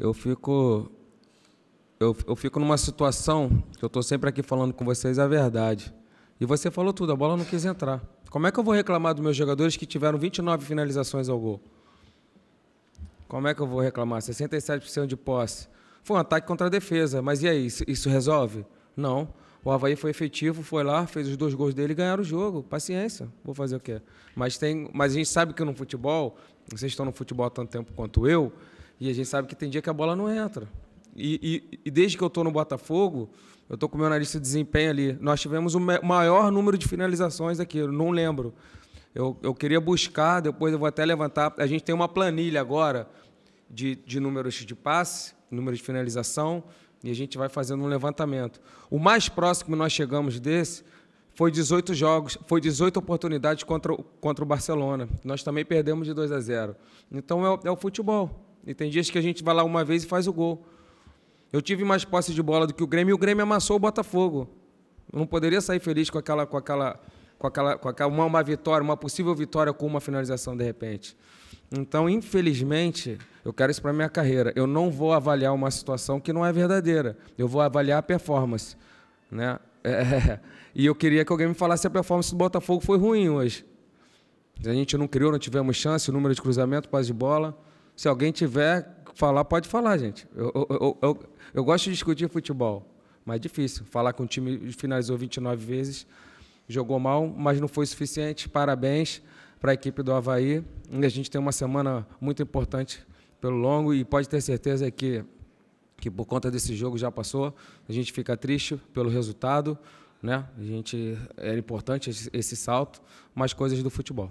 eu fico eu, eu fico numa situação que eu estou sempre aqui falando com vocês a verdade. E você falou tudo, a bola não quis entrar. Como é que eu vou reclamar dos meus jogadores que tiveram 29 finalizações ao gol? Como é que eu vou reclamar? 67% de posse. Foi um ataque contra a defesa, mas e aí, isso, isso resolve? Não. O Havaí foi efetivo, foi lá, fez os dois gols dele e ganharam o jogo. Paciência, vou fazer o quê? Mas, tem, mas a gente sabe que no futebol, vocês estão no futebol há tanto tempo quanto eu, e a gente sabe que tem dia que a bola não entra. E, e, e desde que eu estou no Botafogo, eu estou com o meu nariz de desempenho ali. Nós tivemos o maior número de finalizações aqui, não lembro. Eu, eu queria buscar, depois eu vou até levantar. A gente tem uma planilha agora de, de números de passe, números de finalização, e a gente vai fazendo um levantamento. O mais próximo que nós chegamos desse foi 18 jogos, foi 18 oportunidades contra, contra o Barcelona. Nós também perdemos de 2 a 0. Então é, é o futebol. E tem dias que a gente vai lá uma vez e faz o gol. Eu tive mais posse de bola do que o Grêmio e o Grêmio amassou o Botafogo. Eu não poderia sair feliz com aquela, com aquela, com aquela, com aquela uma, uma vitória, uma possível vitória com uma finalização de repente. Então, infelizmente, eu quero isso para minha carreira. Eu não vou avaliar uma situação que não é verdadeira. Eu vou avaliar a performance, né? É. E eu queria que alguém me falasse se a performance do Botafogo foi ruim hoje. A gente não criou, não tivemos chance, o número de cruzamento, paz de bola. Se alguém tiver falar, pode falar, gente. Eu, eu, eu, eu, gosto de discutir futebol, mas é difícil. Falar com um time que finalizou 29 vezes, jogou mal, mas não foi suficiente. Parabéns para a equipe do Havaí. E a gente tem uma semana muito importante pelo longo e pode ter certeza que, que por conta desse jogo já passou. A gente fica triste pelo resultado. Né? A gente, era é importante esse, esse salto, mas coisas do futebol.